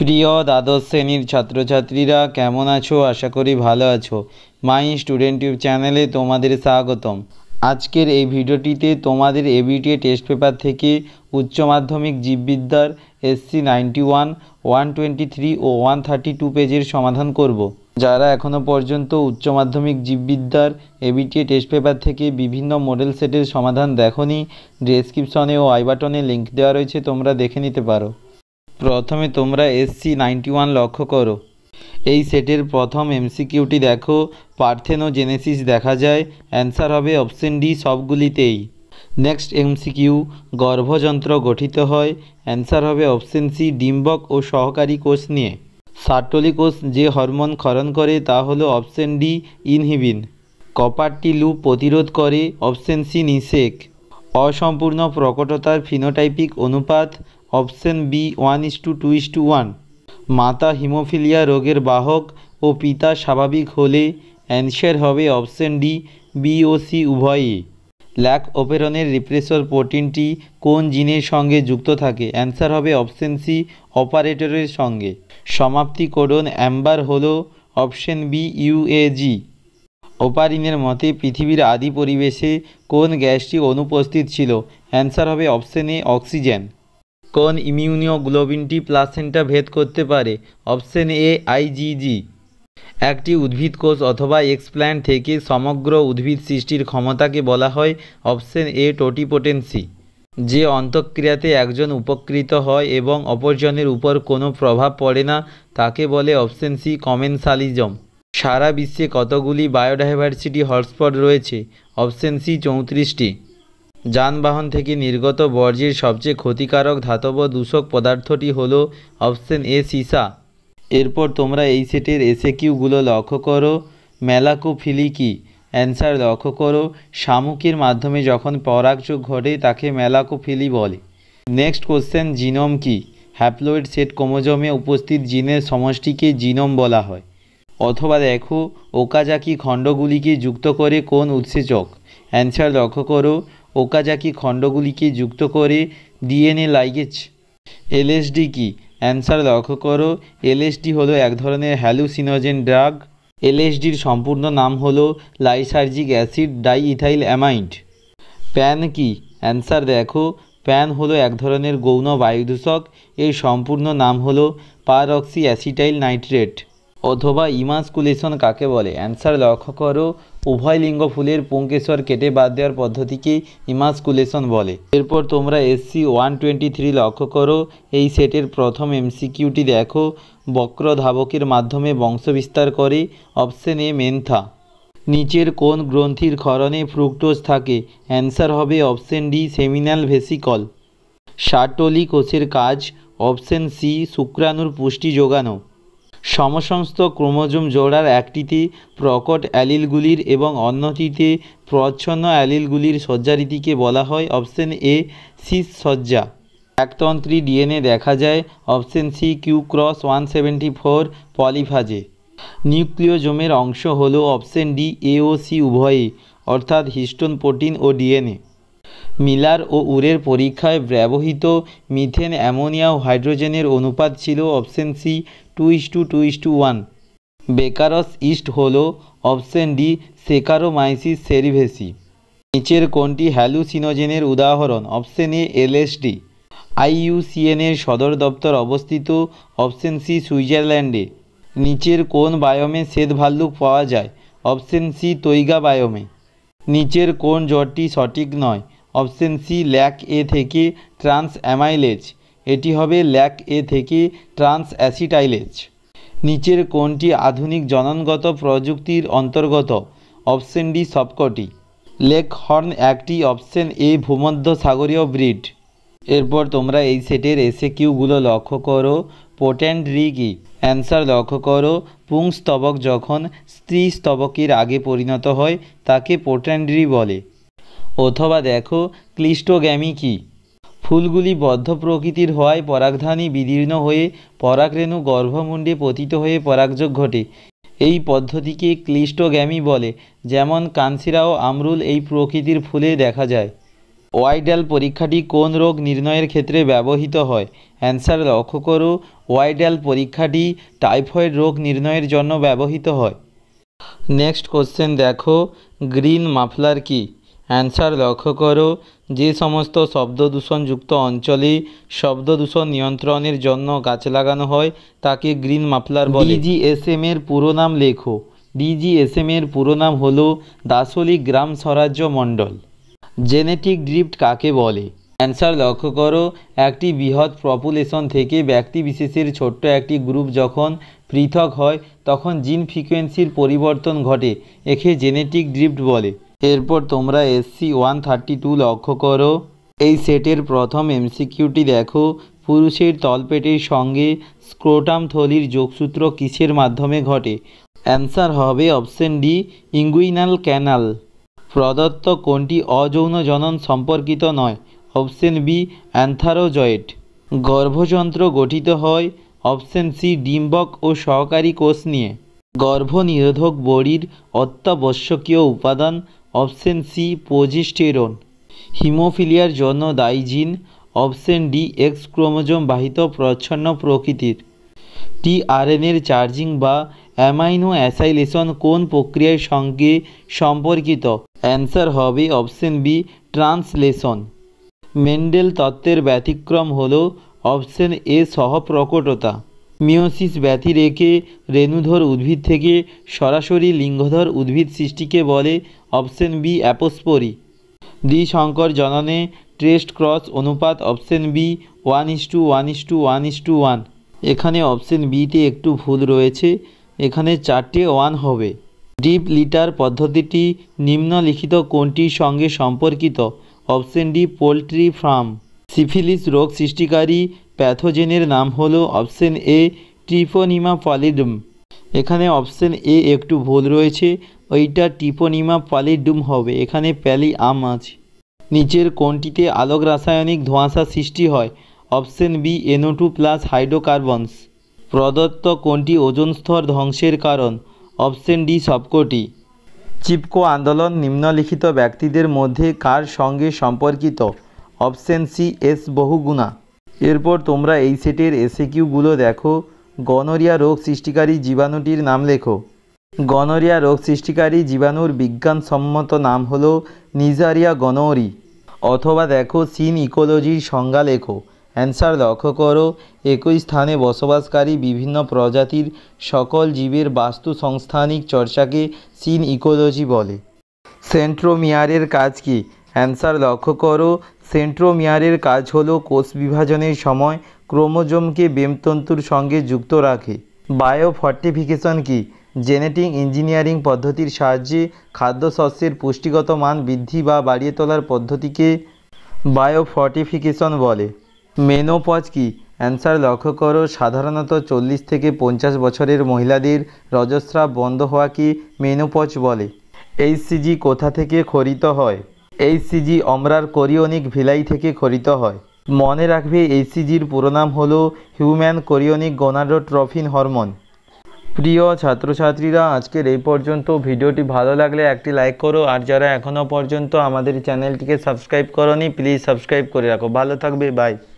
প্রিয় দ্বাদশ শ্রেণীর ছাত্রছাত্রীরা কেমন আছো আশা করি ভালো আছো মাই স্টুডেন্ট ইউব চ্যানেলে তোমাদের স্বাগতম আজকের এই ভিডিওটিতে তোমাদের এবিটিএ টেস্ট পেপার থেকে উচ্চ মাধ্যমিক জীববিদ্যার এসসি ninety one one twenty three ও ওয়ান থার্টি টু পেজের সমাধান করব যারা এখনও পর্যন্ত উচ্চ মাধ্যমিক জীববিদ্যার এবিটিএ টেস্ট পেপার থেকে বিভিন্ন মডেল সেটের সমাধান দেখনি ডেসক্রিপশনে ও আই বাটনে লিঙ্ক দেওয়া রয়েছে তোমরা দেখে নিতে পারো প্রথমে তোমরা এসসি নাইনটি ওয়ান লক্ষ্য করো এই সেটের প্রথম এমসিকিউটি দেখো পার্থেনোজেনেসিস দেখা যায় অ্যান্সার হবে অপশন ডি সবগুলিতেই নেক্সট এমসিকিউ গর্ভযন্ত্র গঠিত হয় অ্যান্সার হবে অপশন সি ডিম্বক ও সহকারী কোষ নিয়ে সার্টলি কোষ যে হরমোন ক্ষরণ করে তা হলো অপশন ডি ইনহিবিন কপারটি লু প্রতিরোধ করে অপশন সি নিষেক অসম্পূর্ণ প্রকটতার ফিনোটাইপিক অনুপাত option B one is two two is to to one haemophilia রোগের বাহক ও পিতা স্বাভাবিক হলে অ্যান্সার হবে অপশন ডি বি ও সি উভয়ে ল্যাক ওপেরনের রিপ্রেসর প্রোটিনটি কোন জিনের সঙ্গে যুক্ত থাকে অ্যান্সার হবে অপশন সি অপারেটরের সঙ্গে সমাপ্তি কোডন অ্যাম্বার হল অপশন বি ইউএজি ওপারিনের মতে পৃথিবীর আদি পরিবেশে কোন গ্যাসটি অনুপস্থিত ছিল অ্যান্সার হবে অপশন এ অক্সিজেন কোন গ্লোবিনটি প্লাসেন্টা ভেদ করতে পারে অপশন এ আইজিজি একটি উদ্ভিদ কোষ অথবা এক্সপ্ল্যান্ট থেকে সমগ্র উদ্ভিদ সৃষ্টির ক্ষমতাকে বলা হয় অপশন এ টোটিপোটেন্সি যে অন্তঃক্রিয়াতে একজন উপকৃত হয় এবং অপরজনের উপর কোনো প্রভাব পড়ে না তাকে বলে অপশন সি কমেনসালিজম সারা বিশ্বে কতগুলি বায়োডাইভার্সিটি হটস্পট রয়েছে অপশন সি চৌত্রিশটি যানবাহন থেকে নির্গত বর্জ্যের সবচেয়ে ক্ষতিকারক ধাতব দূষক পদার্থটি হলো অপশন এ সিসা এরপর তোমরা এই সেটের কিউগুলো লক্ষ্য করো মেলাকোফিলিকি অ্যান্সার লক্ষ্য করো শামুকের মাধ্যমে যখন পরাগযোগ ঘটে তাকে ম্যালাকোফিলি বলে নেক্সট কোশ্চেন জিনোম কি হ্যাপ্লয়েড সেট কোমোজমে উপস্থিত জিনের সমষ্টিকে জিনোম বলা হয় অথবা দেখো ওকাজাকি খণ্ডগুলিকে যুক্ত করে কোন উৎসেচক অ্যান্সার লক্ষ্য করো ওকাজাকি খণ্ডগুলিকে যুক্ত করে ডিএনএ লাইগেজ এলএসডি কি অ্যান্সার লক্ষ্য করো এলএসডি হলো এক ধরনের হ্যালুসিনোজেন ড্রাগ এলএসডির সম্পূর্ণ নাম হলো lysergic acid diethyl amide PAN কি অ্যান্সার দেখো প্যান হলো এক ধরনের গৌণ বায়ুদূষক এর সম্পূর্ণ নাম হলো পারক্সি অ্যাসিটাইল নাইট্রেট অথবা ইমাসকুলেশন কাকে বলে অ্যান্সার লক্ষ্য করো উভয় লিঙ্গ ফুলের পুঙ্কেশ্বর কেটে বাদ দেওয়ার পদ্ধতিকে ইমাসকুলেশন বলে এরপর তোমরা এসসি ওয়ান টোয়েন্টি থ্রি লক্ষ্য করো এই সেটের প্রথম এমসিকিউটি দেখো বক্র ধাবকের মাধ্যমে বংশবিস্তার করে অপশন এ মেন্থা নিচের কোন গ্রন্থির ক্ষরণে ফ্রুক্টোজ থাকে অ্যান্সার হবে option D seminal vesicle Sertoli কোষের কাজ অপশন সি শুক্রাণুর পুষ্টি যোগানো সমসংস্ত ক্রোমোজোম জোড়ার একটিতে প্রকট অ্যালিলগুলির এবং অন্যটিতে প্রচ্ছন্ন অ্যালিলগুলির সজ্জারীতিকে বলা হয় অপশন এ সিস সজ্জা একতন্ত্রী ডিএনএ দেখা যায় option C Q cross one seventy four পলিফাজে নিউক্লিওজোমের অংশ হল অপশন ডি এ ও সি অর্থাৎ হিস্টোন প্রোটিন ও ডিএনএ মিলার ও উরের পরীক্ষায় ব্যবহৃত মিথেন অ্যামোনিয়া ও হাইড্রোজেনের অনুপাত ছিল option C two is to two is to one baker's yeast হল অপশন ডি সেকারোমাইসিস সেরিভেসি নিচের কোনটি হ্যালুসিনোজেনের উদাহরণ অপশন এ এলএসডি আইইউসিএন এর সদর দপ্তর অবস্থিত অপশন সি সুইজারল্যান্ডে নিচের কোন বায়োমে শ্বেত ভাল্লুক পাওয়া যায় অপশন সি তৈগা বায়োমে নিচের কোন জ্বরটি সঠিক নয় অপশন সি ল্যাক এ থেকে ট্রান্স অ্যামাইলেজ এটি হবে ল্যাক এ থেকে ট্রান্স অ্যাসিটাইলেজ নিচের কোনটি আধুনিক জননগত প্রযুক্তির অন্তর্গত অপশন ডি সবকটি লেক হর্ন একটি অপশন এ ভূমধ্য সাগরীয় ব্রিড এরপর তোমরা এই সেটের এসে কিউগুলো লক্ষ্য করো পোটেন্ট রি কি অ্যান্সার লক্ষ্য করো পুংস্তবক যখন স্ত্রী স্তবকের আগে পরিণত হয় তাকে পোটেন্ট বলে অথবা দেখো ক্লিস্টোগ্যামি কী ফুলগুলি বদ্ধ প্রকৃতির হওয়ায় পরাগধানী বিদীর্ণ হয়ে পরাগরেণু গর্ভমুণ্ডে পতিত হয়ে পরাগযোগ ঘটে এই পদ্ধতিকে ক্লিষ্টগ্যামি বলে যেমন কানসিরা ও আমরুল এই প্রকৃতির ফুলে দেখা যায় ওয়াইডাল পরীক্ষাটি কোন রোগ নির্ণয়ের ক্ষেত্রে ব্যবহৃত হয় অ্যান্সার লক্ষ্য করো ওয়াইডাল পরীক্ষাটি টাইফয়েড রোগ নির্ণয়ের জন্য ব্যবহৃত হয় নেক্সট কোশ্চেন দেখো গ্রিন মাফলার কী অ্যান্সার লক্ষ্য করো যে সমস্ত শব্দদূষণযুক্ত অঞ্চলে শব্দদূষণ নিয়ন্ত্রণের জন্য গাছ লাগানো হয় তাকে গ্রিন মাফলার বলে ডিজিএসএম এর পুরো নাম লেখো ডিজিএসএম এর পুরো নাম হল দাসলি গ্রাম স্বরাজ্য মণ্ডল জেনেটিক ড্রিফট কাকে বলে অ্যান্সার লক্ষ্য করো একটি বৃহৎ পপুলেশন থেকে ব্যক্তি বিশেষের ছোট্ট একটি গ্রুপ যখন পৃথক হয় তখন জিন ফ্রিকোয়েন্সির পরিবর্তন ঘটে একে জেনেটিক ড্রিফট বলে এরপর তোমরা এসসি ওয়ান থার্টি টু লক্ষ্য করো এই সেটের প্রথম এমসিকিউটি দেখো পুরুষের তলপেটের সঙ্গে স্ক্রোটাম থলির যোগসূত্র কিসের মাধ্যমে ঘটে অ্যান্সার হবে অপশন ডি ইঙ্গুইনাল ক্যানাল প্রদত্ত কোনটি অযৌন জনন সম্পর্কিত নয় অপশন বি অ্যান্থারোজয়েট গর্ভযন্ত্র গঠিত হয় অপশন সি ডিম্বক ও সহকারী কোষ নিয়ে গর্ভনিরোধক বড়ির অত্যাবশ্যকীয় উপাদান অপশন সি প্রোজিস্টেরন হিমোফিলিয়ার জন্য দায়ী জিন অপশন ডি এক্স ক্রোমোজোম বাহিত প্রচ্ছন্ন প্রকৃতির টি এর চার্জিং বা অ্যামাইনো অ্যাসাইলেশন কোন প্রক্রিয়ার সঙ্গে সম্পর্কিত অ্যান্সার হবে অপশন বি ট্রান্সলেশন মেন্ডেল তত্ত্বের ব্যতিক্রম হল অপশন এ সহ প্রকটতা মিয়োসিস ব্যতিরেকে রেণুধর উদ্ভিদ থেকে সরাসরি লিঙ্গধর উদ্ভিদ সৃষ্টিকে বলে অপশন বি অ্যাপোস্পোরি দ্বিশঙ্কর জননে ট্রেস্ট ক্রস অনুপাত option B one is two one is two one is two one এখানে অপশন বিতে একটু ভুল রয়েছে এখানে চারটে ওয়ান হবে ডিপ লিটার পদ্ধতিটি নিম্নলিখিত কোনটির সঙ্গে সম্পর্কিত option D poultry farm syphilis রোগ সৃষ্টিকারী প্যাথোজেনের নাম হলো অপশন এ ট্রিপোনিমা পলিডুম এখানে অপশন এ একটু ভুল রয়েছে ওইটা টিপোনিমা পালিডুম হবে এখানে প্যালি আম আছে নিচের কোনটিতে আলোক রাসায়নিক ধোঁয়াশা সৃষ্টি হয় option B NO two plus hydrocarbons প্রদত্ত কোনটি ওজন স্তর ধ্বংসের কারণ অপশান ডি সবকটি চিপকো আন্দোলন নিম্নলিখিত ব্যক্তিদের মধ্যে কার সঙ্গে সম্পর্কিত অপশান সি এস বহুগুণা এরপর তোমরা এই সেটের এসেকিউগুলো দেখো গনরিয়া রোগ সৃষ্টিকারী জীবাণুটির নাম লেখো গনরিয়া রোগ সৃষ্টিকারী জীবাণুর বিজ্ঞানসম্মত নাম হলো নিজারিয়া গনরি অথবা দেখো সিন ইকোলজির সংজ্ঞা লেখো অ্যান্সার লক্ষ্য করো একই স্থানে বসবাসকারী বিভিন্ন প্রজাতির সকল জীবের বাস্তু সংস্থানিক চর্চাকে সিন ইকোলজি বলে সেন্ট্রোমিয়ারের কাজ কি অ্যান্সার লক্ষ্য করো সেন্ট্রোমিয়ারের কাজ হল কোষ বিভাজনের সময় ক্রোমোজোমকে বেমতন্তুর সঙ্গে যুক্ত রাখে বায়ো ফর্টিফিকেশন কী জেনেটিক ইঞ্জিনিয়ারিং পদ্ধতির সাহায্যে খাদ্যশস্যের পুষ্টিগত মান বৃদ্ধি বা বাড়িয়ে তোলার পদ্ধতিকে বায়ো বায়োফর্টিফিকেশন বলে মেনোপজ কি অ্যান্সার লক্ষ্য করো সাধারণত চল্লিশ থেকে পঞ্চাশ বছরের মহিলাদের রজস্রাব বন্ধ হওয়াকে মেনোপজ বলে এইচসিজি কোথা থেকে খরিত হয় সিজি অমরার কোরিওনিক ভিলাই থেকে খরিত হয় মনে রাখবে এইচসিজির পুরো নাম হলো হিউম্যান কোরিওনিক গোনাডোট্রফিন হরমোন প্রিয় ছাত্রছাত্রীরা আজকের এই পর্যন্ত ভিডিওটি ভালো লাগলে একটি লাইক করো আর যারা এখনও পর্যন্ত আমাদের চ্যানেলটিকে সাবস্ক্রাইব করনি প্লিজ সাবস্ক্রাইব করে রাখো ভালো থাকবে বাই